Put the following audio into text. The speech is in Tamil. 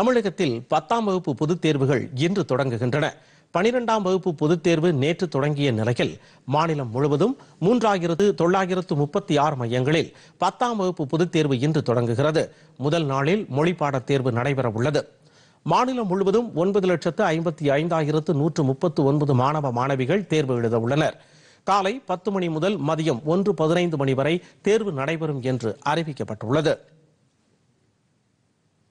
தமிழகத்தில் பத்தாம் வகுப்பு பொதுத் தேர்வுகள் இன்று தொடங்குகின்றன பனிரெண்டாம் வகுப்பு பொதுத் தேர்வு நேற்று தொடங்கிய நிலையில் மாநிலம் முழுவதும் மூன்றாயிரத்து தொள்ளாயிரத்து முப்பத்தி ஆறு மையங்களில் பத்தாம் வகுப்பு பொதுத் தேர்வு இன்று தொடங்குகிறது முதல் நாளில் மொழி பாடத் தேர்வு நடைபெற உள்ளது மாநிலம் முழுவதும் ஒன்பது லட்சத்து ஐம்பத்தி ஐந்தாயிரத்து நூற்று முப்பத்து ஒன்பது மாணவ மாணவிகள் தேர்வு எழுத உள்ளனர் காலை பத்து மணி முதல் மதியம் ஒன்று பதினைந்து மணி வரை தேர்வு நடைபெறும் என்று அறிவிக்கப்பட்டுள்ளது